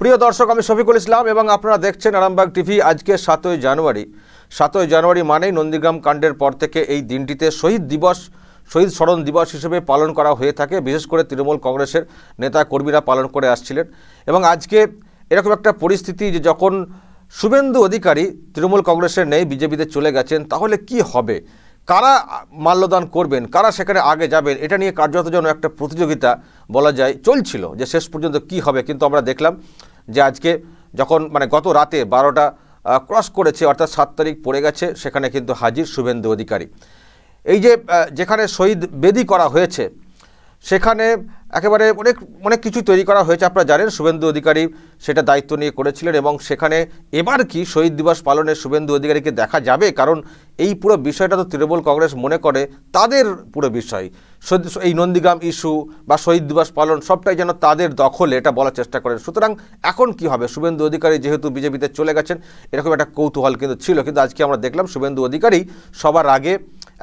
প্রিয় দর্শক আমি শফিকুল ইসলাম এবং আপনারা দেখছেন আরামবাগ টিভি আজকে সাতই জানুয়ারি সাতই জানুয়ারি মানেই নন্দীগ্রাম কাণ্ডের পর থেকে এই দিনটিতে শহীদ দিবস শহীদ স্মরণ দিবস হিসেবে পালন করা হয়ে থাকে বিশেষ করে তৃণমূল কংগ্রেসের নেতা কর্মীরা পালন করে আসছিলেন এবং আজকে এরকম একটা পরিস্থিতি যে যখন শুভেন্দু অধিকারী তৃণমূল কংগ্রেসের নেই বিজেপিতে চলে গেছেন তাহলে কি হবে কারা মাল্যদান করবেন কারা সেখানে আগে যাবেন এটা নিয়ে কার্যত যেন একটা প্রতিযোগিতা বলা যায় চলছিল যে শেষ পর্যন্ত কি হবে কিন্তু আমরা দেখলাম যে আজকে যখন মানে গত রাতে বারোটা ক্রস করেছে অর্থাৎ সাত তারিখ পড়ে গেছে সেখানে কিন্তু হাজির শুভেন্দু অধিকারী এই যে যেখানে শহীদ বেদি করা হয়েছে সেখানে একেবারে অনেক অনেক কিছু তৈরি করা হয়েছে আপনারা জানেন শুভেন্দু অধিকারী সেটা দায়িত্ব নিয়ে করেছিলেন এবং সেখানে এবার কি শহীদ দিবস পালনে শুভেন্দু অধিকারীকে দেখা যাবে কারণ এই পুরো বিষয়টা তো তৃণমূল কংগ্রেস মনে করে তাদের পুরো বিষয় এই নন্দীগ্রাম ইস্যু বা শহীদ দিবস পালন সবটাই যেন তাদের দখলে এটা বলার চেষ্টা করেন সুতরাং এখন কি হবে শুভেন্দু অধিকারী যেহেতু বিজেপিতে চলে গেছেন এরকম একটা কৌতূহল কিন্তু ছিল কিন্তু আজকে আমরা দেখলাম শুভেন্দু অধিকারী সবার আগে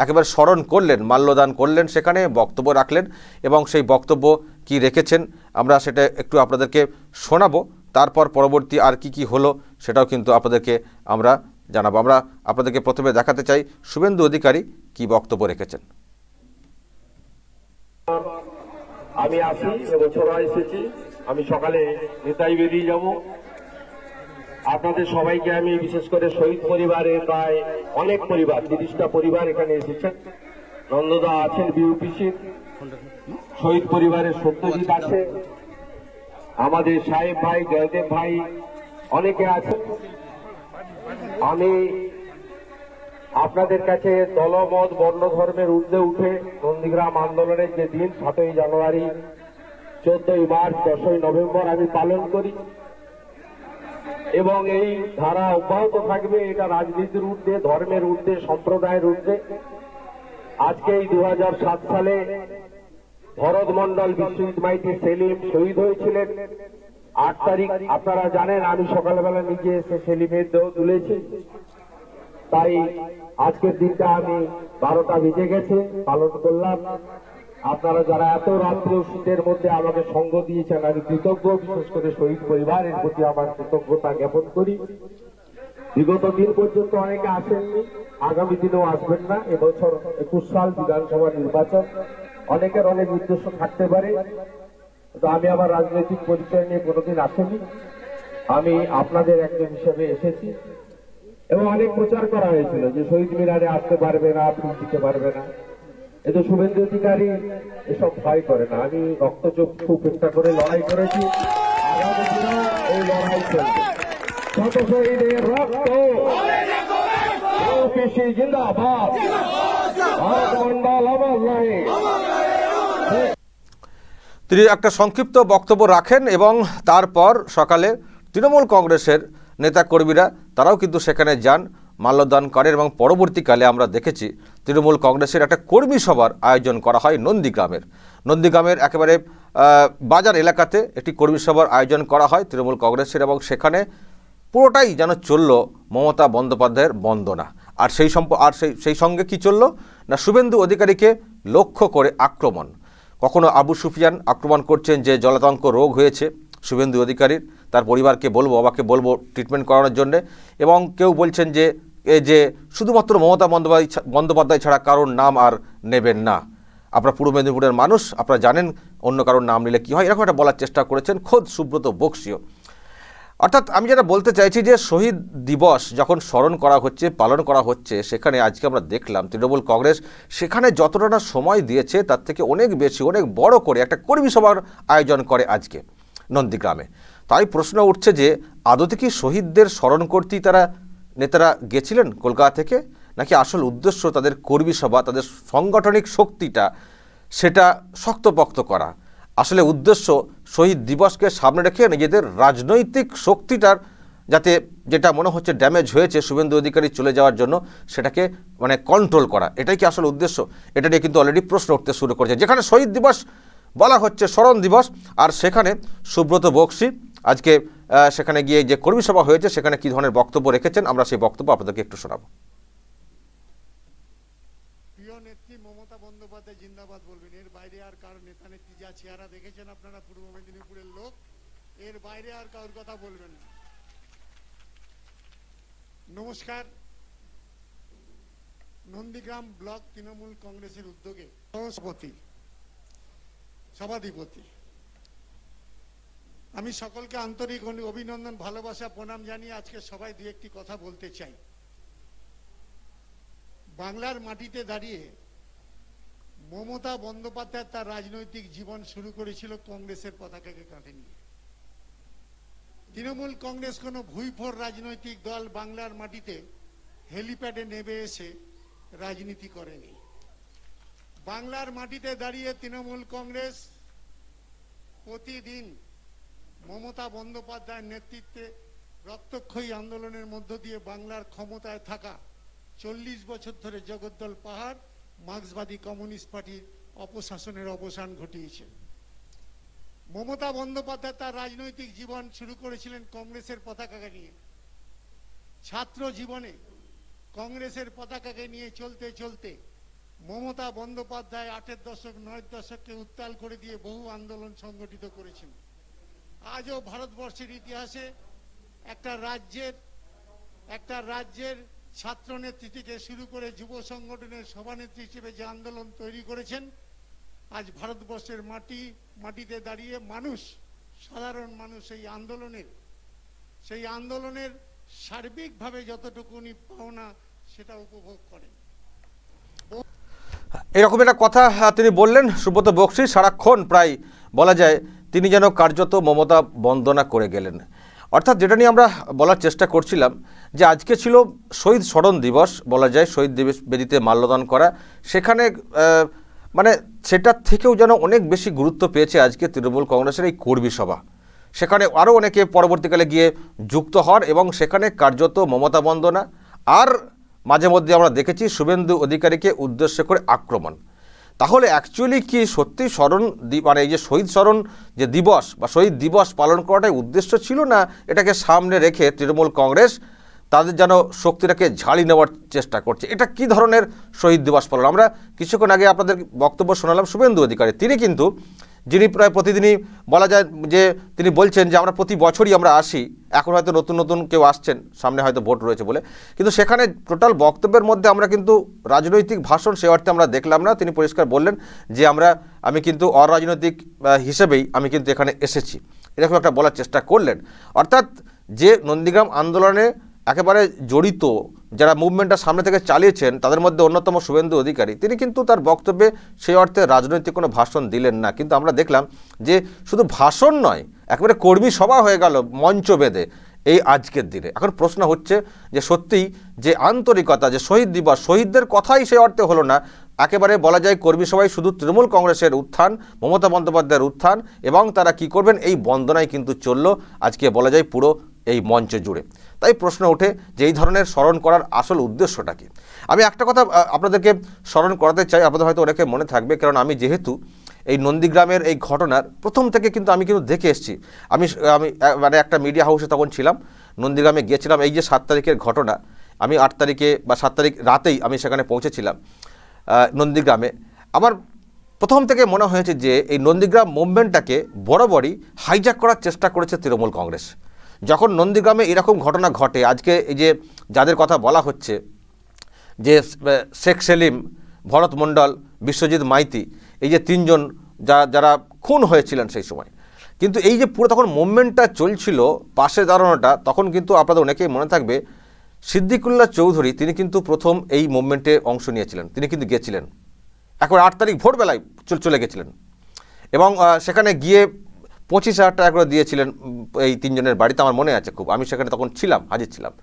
একেবারে স্মরণ করলেন মাল্যদান করলেন সেখানে বক্তব্য রাখলেন এবং সেই বক্তব্য কি রেখেছেন আমরা সেটা একটু আপনাদেরকে শোনাবো তারপর পরবর্তী আর কি কি হলো সেটাও কিন্তু আপনাদেরকে আমরা জানাবো আমরা আপনাদেরকে প্রথমে দেখাতে চাই শুভেন্দু অধিকারী কি বক্তব্য রেখেছেন আমি আসি এবছর এসেছি আমি সকালে নেতাই বেরিয়ে যাবো আপনাদের সবাইকে আমি বিশেষ করে শহীদ পরিবারে প্রায় অনেক পরিবার তিরিশটা পরিবার এখানে এসেছেন নন্দদা আছেন বিউপিসি শহীদ পরিবারের সত্যজিৎ আছে আমাদের সাহেব ভাই জয়দেব ভাই অনেকে আছেন আমি আপনাদের কাছে দলমত বর্ণ ধর্মের উর্ধে উঠে নন্দীগ্রাম আন্দোলনের যে দিন সাতই জানুয়ারি চোদ্দই মার্চ দশই নভেম্বর আমি পালন করি এবং এই ধারা অব্যাহত থাকবে এটা রাজনীতির ঊর্ধ্বে ধর্মের ঊর্ধ্বে সম্প্রদায়ের ঊর্ধ্বে আজকে এই দু সালে ভরত মন্ডল বিশ্বজিৎ মাইতি সেলিম শহীদ হয়েছিলেন আট তারিখ আপনারা জানেন আমি সকালবেলা নিজে এসে সেলিমের দেহ তুলেছি তাই আজকের দিনটা আমি বারোটা বেজে গেছে পালন করলাম আপনারা যারা এত রাত্রে শীতের মধ্যে আমাকে সঙ্গ দিয়েছেন আমি কৃতজ্ঞ বিশেষ করে শহীদ পরিবারের প্রতি আমার কৃতজ্ঞতা জ্ঞাপন করি বিগত দিন পর্যন্ত অনেকে আসেননি আগামী দিনেও আসবেন না এবছর একুশ সাল বিধানসভা নির্বাচন অনেকের অনেক উদ্দেশ্য থাকতে পারে তো আমি আমার রাজনৈতিক পরিচয় নিয়ে কোনোদিন আসেনি আমি আপনাদের একজন হিসেবে এসেছি এবং অনেক প্রচার করা হয়েছিল যে শহীদ মিনারে আসতে পারবে না ফুল দিতে পারবে না এতো শুভেন্দু অধিকারী এসব ভয় করে না আমি রক্তচক্ষু উপেক্ষা করে লড়াই করেছি তিনি একটা সংক্ষিপ্ত বক্তব্য রাখেন এবং তারপর সকালে তৃণমূল কংগ্রেসের নেতা কর্মীরা তারাও কিন্তু সেখানে যান মাল্যদান করেন এবং পরবর্তীকালে আমরা দেখেছি তৃণমূল কংগ্রেসের একটা কর্মী সভার আয়োজন করা হয় নন্দীগ্রামের নন্দীগ্রামের একেবারে বাজার এলাকাতে একটি কর্মী সভার আয়োজন করা হয় তৃণমূল কংগ্রেসের এবং সেখানে পুরোটাই যেন চলল মমতা বন্দ্যোপাধ্যায়ের বন্দনা আর সেই সম্প আর সেই সেই সঙ্গে কি চলল না শুভেন্দু অধিকারীকে লক্ষ্য করে আক্রমণ কখনো আবু সুফিয়ান আক্রমণ করছেন যে জলাতঙ্ক রোগ হয়েছে শুভেন্দু অধিকারীর তার পরিবারকে বলবো বাবাকে বলবো ট্রিটমেন্ট করানোর জন্যে এবং কেউ বলছেন যে যে শুধুমাত্র মমতা বন্দ্যোপাধ্যায় ছাড়া কারোর নাম আর নেবেন না আপনার পূর্ব মেদিনীপুরের মানুষ আপনারা জানেন অন্য কারোর নাম নিলে কী হয় এরকম একটা বলার চেষ্টা করেছেন খোদ সুব্রত বক্সিও অর্থাৎ আমি যেটা বলতে চাইছি যে শহীদ দিবস যখন স্মরণ করা হচ্ছে পালন করা হচ্ছে সেখানে আজকে আমরা দেখলাম তৃণমূল কংগ্রেস সেখানে যতটা না সময় দিয়েছে তার থেকে অনেক বেশি অনেক বড় করে একটা কর্মী সভার আয়োজন করে আজকে নন্দীগ্রামে তাই প্রশ্ন উঠছে যে আদতে কি শহীদদের স্মরণ করতেই তারা নেতারা গেছিলেন কলকাতা থেকে নাকি আসল উদ্দেশ্য তাদের কর্মী সভা তাদের সাংগঠনিক শক্তিটা সেটা শক্তপক্ত করা আসলে উদ্দেশ্য শহীদ দিবসকে সামনে রেখে নিজেদের রাজনৈতিক শক্তিটার যাতে যেটা মনে হচ্ছে ড্যামেজ হয়েছে শুভেন্দু অধিকারী চলে যাওয়ার জন্য সেটাকে মানে কন্ট্রোল করা এটাই কি আসল উদ্দেশ্য এটা নিয়ে কিন্তু অলরেডি প্রশ্ন উঠতে শুরু করেছে যেখানে শহীদ দিবস বলা হচ্ছে স্মরণ দিবস আর সেখানে সুব্রত বক্সি আজকে সেখানে গিয়ে যে কর্মী সভা হয়েছে সেখানে কি ধরনের বক্তব্য রেখেছেন আমরা সেই বক্তব্য আপনাদেরকে একটু শোনাব প্রিয় নেত্রী মমতা বন্দ্যোপাধ্যায় জিন্দাবাদ বলবেন এর বাইরে আর নেতা নেত্রী যা চেহারা দেখেছেন আপনারা পূর্ব মেদিনীপুরের লোক এর বাইরে আর কারোর কথা বলবেন না নমস্কার নন্দীগ্রাম ব্লক তৃণমূল কংগ্রেসের উদ্যোগে সভাধিপতি আমি সকলকে আন্তরিক অভিনন্দন ভালোবাসা প্রণাম জানিয়ে আজকে সবাই দু একটি কথা বলতে চাই বাংলার মাটিতে দাঁড়িয়ে মমতা বন্দ্যোপাধ্যায় তার রাজনৈতিক জীবন শুরু করেছিল কংগ্রেসের পতাকাকে কাঁধে নিয়ে তৃণমূল কংগ্রেস কোনো ভুইফর রাজনৈতিক দল বাংলার মাটিতে হেলিপ্যাডে নেমে এসে রাজনীতি করেনি বাংলার মাটিতে দাঁড়িয়ে তৃণমূল কংগ্রেস প্রতিদিন মমতা বন্দ্যোপাধ্যায়ের নেতৃত্বে রক্তক্ষয়ী আন্দোলনের মধ্য দিয়ে বাংলার ক্ষমতায় থাকা চল্লিশ বছর ধরে জগদ্দল পাহাড় মার্ক্সবাদী কমিউনিস্ট পার্টির অপশাসনের অবসান ঘটিয়েছে মমতা বন্দ্যোপাধ্যায় তার রাজনৈতিক জীবন শুরু করেছিলেন কংগ্রেসের পতাকাকে নিয়ে ছাত্র জীবনে কংগ্রেসের পতাকাকে নিয়ে চলতে চলতে মমতা বন্দ্যোপাধ্যায় আটের দশক নয়ের দশককে উত্তাল করে দিয়ে বহু আন্দোলন সংগঠিত করেছেন আজও ভারতবর্ষের ইতিহাসে একটা রাজ্যের একটা রাজ্যের ছাত্র নেত্রী থেকে শুরু করে যুব সংগঠনের সভানেত্রী হিসেবে যে আন্দোলন তৈরি করেছেন আজ ভারতবর্ষের মাটি মাটিতে দাঁড়িয়ে মানুষ সাধারণ মানুষ এই আন্দোলনের সেই আন্দোলনের সার্বিকভাবে যতটুকু উনি পাওনা সেটা উপভোগ করেন এরকম একটা কথা হ্যাঁ, তিনি বললেন সুব্রত বক্সি সারাক্ষণ প্রায় বলা যায় তিনি যেন কার্যত মমতা বন্দনা করে গেলেন অর্থাৎ যেটা নিয়ে আমরা বলার চেষ্টা করছিলাম যে আজকে ছিল শহীদ স্মরণ দিবস বলা যায় শহীদ দিবস বেদিতে মাল্যদান করা সেখানে মানে সেটার থেকেও যেন অনেক বেশি গুরুত্ব পেয়েছে আজকে তৃণমূল কংগ্রেসের এই কর্মী সভা সেখানে আরও অনেকে পরবর্তীকালে গিয়ে যুক্ত হন এবং সেখানে কার্যত মমতা বন্দনা আর মাঝে মধ্যে আমরা দেখেছি শুভেন্দু অধিকারীকে উদ্দেশ্য করে আক্রমণ তাহলে অ্যাকচুয়ালি কি সত্যি স্মরণ মানে এই যে শহীদ স্মরণ যে দিবস বা শহীদ দিবস পালন করাটাই উদ্দেশ্য ছিল না এটাকে সামনে রেখে তৃণমূল কংগ্রেস তাদের যেন শক্তিটাকে ঝাড়ি নেওয়ার চেষ্টা করছে এটা কি ধরনের শহীদ দিবস পালন আমরা কিছুক্ষণ আগে আপনাদের বক্তব্য শোনালাম শুভেন্দু অধিকারী তিনি কিন্তু যিনি প্রায় প্রতিদিনই বলা যায় যে তিনি বলছেন যে আমরা প্রতি বছরই আমরা আসি এখন হয়তো নতুন নতুন কেউ আসছেন সামনে হয়তো ভোট রয়েছে বলে কিন্তু সেখানে টোটাল বক্তব্যের মধ্যে আমরা কিন্তু রাজনৈতিক ভাষণ সে অর্থে আমরা দেখলাম না তিনি পরিষ্কার বললেন যে আমরা আমি কিন্তু অরাজনৈতিক হিসেবেই আমি কিন্তু এখানে এসেছি এরকম একটা বলার চেষ্টা করলেন অর্থাৎ যে নন্দীগ্রাম আন্দোলনে একেবারে জড়িত যারা মুভমেন্টটা সামনে থেকে চালিয়েছেন তাদের মধ্যে অন্যতম শুভেন্দু অধিকারী তিনি কিন্তু তার বক্তব্যে সেই অর্থে রাজনৈতিক কোনো ভাষণ দিলেন না কিন্তু আমরা দেখলাম যে শুধু ভাষণ নয় একেবারে কর্মী সভা হয়ে গেল মঞ্চ বেদে এই আজকের দিনে এখন প্রশ্ন হচ্ছে যে সত্যিই যে আন্তরিকতা যে শহীদ দিবস শহীদদের কথাই সেই অর্থে হলো না একেবারে বলা যায় কর্মী সবাই শুধু তৃণমূল কংগ্রেসের উত্থান মমতা বন্দ্যোপাধ্যায়ের উত্থান এবং তারা কি করবেন এই বন্দনায় কিন্তু চলল আজকে বলা যায় পুরো এই মঞ্চ জুড়ে তাই প্রশ্ন ওঠে যে এই ধরনের স্মরণ করার আসল উদ্দেশ্যটা কি আমি একটা কথা আপনাদেরকে স্মরণ করাতে চাই আপনাদের হয়তো অনেকে মনে থাকবে কারণ আমি যেহেতু এই নন্দীগ্রামের এই ঘটনার প্রথম থেকে কিন্তু আমি কিন্তু দেখে এসেছি আমি আমি মানে একটা মিডিয়া হাউসে তখন ছিলাম নন্দীগ্রামে গিয়েছিলাম এই যে সাত তারিখের ঘটনা আমি আট তারিখে বা সাত তারিখ রাতেই আমি সেখানে পৌঁছেছিলাম নন্দীগ্রামে আমার প্রথম থেকে মনে হয়েছে যে এই নন্দীগ্রাম মুভমেন্টটাকে বরাবরই হাইজ্যাক করার চেষ্টা করেছে তৃণমূল কংগ্রেস যখন নন্দীগ্রামে এরকম ঘটনা ঘটে আজকে এই যে যাদের কথা বলা হচ্ছে যে শেখ সেলিম ভরত মণ্ডল বিশ্বজিৎ মাইতি এই যে তিনজন যা যারা খুন হয়েছিলেন সেই সময় কিন্তু এই যে পুরো তখন মুভমেন্টটা চলছিল পাশে দাঁড়ানোটা তখন কিন্তু আপনাদের অনেকেই মনে থাকবে সিদ্দিকুল্লাহ চৌধুরী তিনি কিন্তু প্রথম এই মুভমেন্টে অংশ নিয়েছিলেন তিনি কিন্তু গেছিলেন এখন আট তারিখ ভোরবেলায় চলে গেছিলেন এবং সেখানে গিয়ে পঁচিশ হাজার টাকা করে দিয়েছিলেন এই তিনজনের বাড়িতে আমার মনে আছে খুব আমি সেখানে তখন ছিলাম হাজির ছিলাম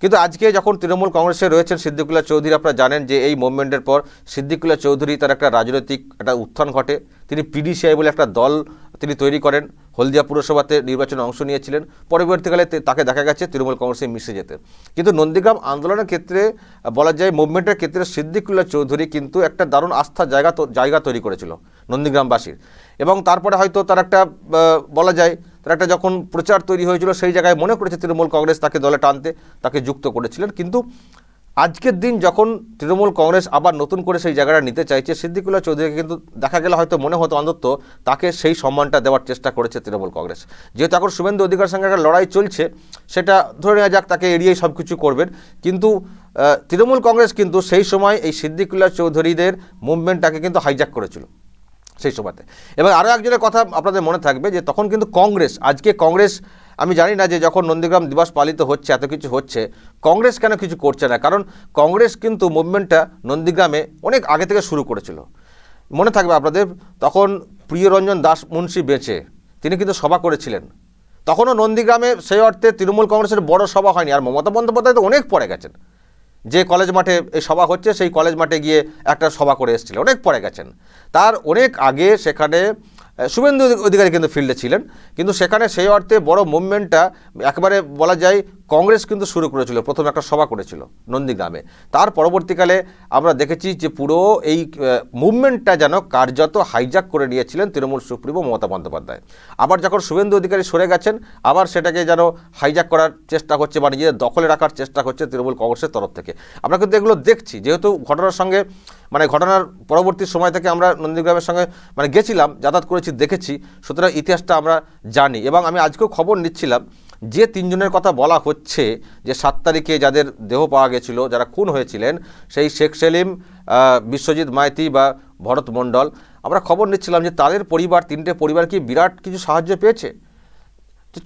কিন্তু আজকে যখন তৃণমূল কংগ্রেসে রয়েছেন সিদ্দিকুল্লাহ চৌধুরী আপনারা জানেন যে এই মুভমেন্টের পর সিদ্দিকুল্লাহ চৌধুরী তার একটা রাজনৈতিক একটা উত্থান ঘটে তিনি পিডিসিআই বলে একটা দল তিনি তৈরি করেন হলদিয়া পুরসভাতে নির্বাচনে অংশ নিয়েছিলেন পরবর্তীকালে তাকে দেখা গেছে তৃণমূল কংগ্রেসে মিশে যেতে কিন্তু নন্দীগ্রাম আন্দোলনের ক্ষেত্রে বলা যায় মুভমেন্টের ক্ষেত্রে সিদ্দিকুল্লাহ চৌধুরী কিন্তু একটা দারুণ আস্থা জায়গা জায়গা তৈরি করেছিল নন্দীগ্রামবাসীর এবং তারপরে হয়তো তার একটা বলা যায় তার একটা যখন প্রচার তৈরি হয়েছিল সেই জায়গায় মনে করেছে তৃণমূল কংগ্রেস তাকে দলে টানতে তাকে যুক্ত করেছিলেন কিন্তু আজকের দিন যখন তৃণমূল কংগ্রেস আবার নতুন করে সেই জায়গাটা নিতে চাইছে সিদ্দিকুল্লাহ চৌধুরীকে কিন্তু দেখা গেলে হয়তো মনে হতো অন্তত তাকে সেই সম্মানটা দেওয়ার চেষ্টা করেছে তৃণমূল কংগ্রেস যেহেতু এখন শুভেন্দু অধিকার সঙ্গে একটা লড়াই চলছে সেটা ধরে নেওয়া যাক তাকে এড়িয়েই সব কিছু করবেন কিন্তু তৃণমূল কংগ্রেস কিন্তু সেই সময় এই সিদ্দিকুল্লাহ চৌধুরীদের মুভমেন্টটাকে কিন্তু হাইজ্যাক করেছিল সেই সময়তে এবং আরও একজনের কথা আপনাদের মনে থাকবে যে তখন কিন্তু কংগ্রেস আজকে কংগ্রেস আমি জানি না যে যখন নন্দীগ্রাম দিবস পালিত হচ্ছে এত কিছু হচ্ছে কংগ্রেস কেন কিছু করছে না কারণ কংগ্রেস কিন্তু মুভমেন্টটা নন্দীগ্রামে অনেক আগে থেকে শুরু করেছিল মনে থাকবে আপনাদের তখন প্রিয়রঞ্জন দাস মুন্সী বেঁচে তিনি কিন্তু সভা করেছিলেন তখনও নন্দীগ্রামে সেই অর্থে তৃণমূল কংগ্রেসের বড় সভা হয়নি আর মমতা বন্দ্যোপাধ্যায় তো অনেক পরে গেছেন যে কলেজ মাঠে এই সভা হচ্ছে সেই কলেজ মাঠে গিয়ে একটা সভা করে এসেছিল অনেক পরে গেছেন তার অনেক আগে সেখানে শুভেন্দু অধিকারী কিন্তু ফিল্ডে ছিলেন কিন্তু সেখানে সেই অর্থে বড় মুভমেন্টটা একবারে বলা যায় কংগ্রেস কিন্তু শুরু করেছিল প্রথমে একটা সভা করেছিল নন্দীগ্রামে তার পরবর্তীকালে আমরা দেখেছি যে পুরো এই মুভমেন্টটা যেন কার্যত হাইজাক করে নিয়েছিলেন তৃণমূল সুপ্রিমো মমতা বন্দ্যোপাধ্যায় আবার যখন শুভেন্দু অধিকারী সরে গেছেন আবার সেটাকে যেন হাইজাক করার চেষ্টা হচ্ছে বা নিজেদের দখলে রাখার চেষ্টা হচ্ছে তৃণমূল কংগ্রেসের তরফ থেকে আমরা কিন্তু এগুলো দেখছি যেহেতু ঘটনার সঙ্গে মানে ঘটনার পরবর্তী সময় থেকে আমরা নন্দীগ্রামের সঙ্গে মানে গেছিলাম যাতায়াত করেছি দেখেছি সুতরাং ইতিহাসটা আমরা জানি এবং আমি আজকেও খবর নিচ্ছিলাম যে তিনজনের কথা বলা হচ্ছে যে সাত তারিখে যাদের দেহ পাওয়া গেছিল যারা খুন হয়েছিলেন সেই শেখ সেলিম বিশ্বজিৎ মাইতি বা ভরত মণ্ডল আমরা খবর নিচ্ছিলাম যে তাদের পরিবার তিনটে পরিবার কি বিরাট কিছু সাহায্য পেয়েছে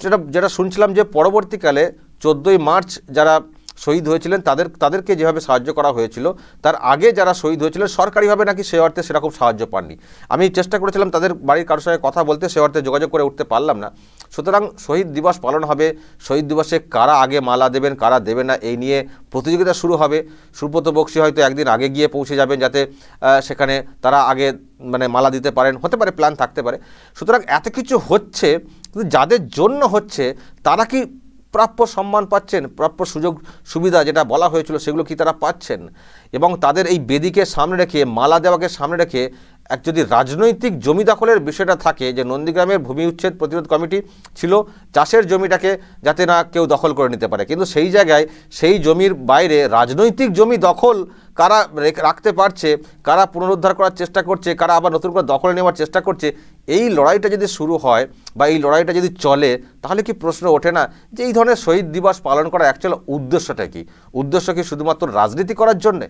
যেটা যেটা শুনছিলাম যে পরবর্তীকালে চোদ্দোই মার্চ যারা শহীদ হয়েছিলেন তাদের তাদেরকে যেভাবে সাহায্য করা হয়েছিল তার আগে যারা শহীদ হয়েছিলেন সরকারিভাবে নাকি সে অর্থে সেরকম সাহায্য পাননি আমি চেষ্টা করেছিলাম তাদের বাড়ির কারোর সঙ্গে কথা বলতে সে অর্থে যোগাযোগ করে উঠতে পারলাম না সুতরাং শহীদ দিবস পালন হবে শহীদ দিবসে কারা আগে মালা দেবেন কারা দেবে না এই নিয়ে প্রতিযোগিতা শুরু হবে সুব্রত বক্সি হয়তো একদিন আগে গিয়ে পৌঁছে যাবেন যাতে সেখানে তারা আগে মানে মালা দিতে পারেন হতে পারে প্ল্যান থাকতে পারে সুতরাং এত কিছু হচ্ছে কিন্তু যাদের জন্য হচ্ছে তারা কি প্রাপ্য সম্মান পাচ্ছেন প্রাপ্য সুযোগ সুবিধা যেটা বলা হয়েছিল সেগুলো কি তারা পাচ্ছেন এবং তাদের এই বেদিকে সামনে রেখে মালা দেওয়াকে সামনে রেখে এক যদি রাজনৈতিক জমি দখলের বিষয়টা থাকে যে নন্দীগ্রামের ভূমি উচ্ছেদ প্রতিরোধ কমিটি ছিল চাষের জমিটাকে যাতে না কেউ দখল করে নিতে পারে কিন্তু সেই জায়গায় সেই জমির বাইরে রাজনৈতিক জমি দখল কারা রাখতে পারছে কারা পুনরুদ্ধার করার চেষ্টা করছে কারা আবার নতুন করে দখলে নেওয়ার চেষ্টা করছে এই লড়াইটা যদি শুরু হয় বা এই লড়াইটা যদি চলে তাহলে কি প্রশ্ন ওঠে না যে এই ধরনের শহীদ দিবস পালন করার অ্যাকচুয়াল উদ্দেশ্যটা কি উদ্দেশ্য কি শুধুমাত্র রাজনীতি করার জন্যে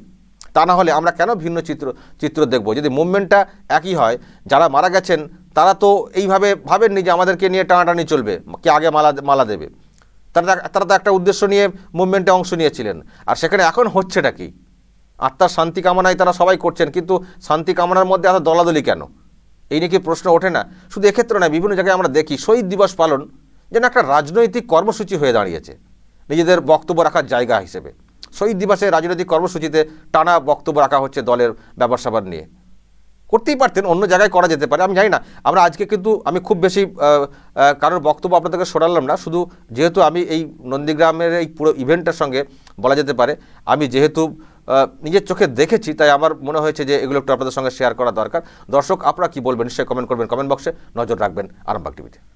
তা না হলে আমরা কেন ভিন্ন চিত্র চিত্র দেখব যদি মুভমেন্টটা একই হয় যারা মারা গেছেন তারা তো এইভাবে ভাবেননি যে আমাদেরকে নিয়ে টানাটানি চলবে কে আগে মালা মালা দেবে তারা তারা তো একটা উদ্দেশ্য নিয়ে মুভমেন্টে অংশ নিয়েছিলেন আর সেখানে এখন হচ্ছেটা কি আত্মার শান্তি কামনায় তারা সবাই করছেন কিন্তু শান্তি কামনার মধ্যে এত দলাদলি কেন এই নিয়ে কি প্রশ্ন ওঠে না শুধু এক্ষেত্রে নয় বিভিন্ন জায়গায় আমরা দেখি শহীদ দিবস পালন যেন একটা রাজনৈতিক কর্মসূচি হয়ে দাঁড়িয়েছে নিজেদের বক্তব্য রাখার জায়গা হিসেবে শহীদ দিবসে রাজনৈতিক কর্মসূচিতে টানা বক্তব্য রাখা হচ্ছে দলের ব্যবসা স্যাপার নিয়ে করতেই পারতেন অন্য জায়গায় করা যেতে পারে আমি জানি না আমরা আজকে কিন্তু আমি খুব বেশি কারোর বক্তব্য আপনাদেরকে শোনালাম না শুধু যেহেতু আমি এই নন্দীগ্রামের এই পুরো ইভেন্টটার সঙ্গে বলা যেতে পারে আমি যেহেতু নিজের চোখে দেখেছি তাই আমার মনে হয়েছে যে এগুলো একটু আপনাদের সঙ্গে শেয়ার করা দরকার দর্শক আপনারা কি বলবেন নিশ্চয়ই কমেন্ট করবেন কমেন্ট বক্সে নজর রাখবেন আরামবাগ টিভিতে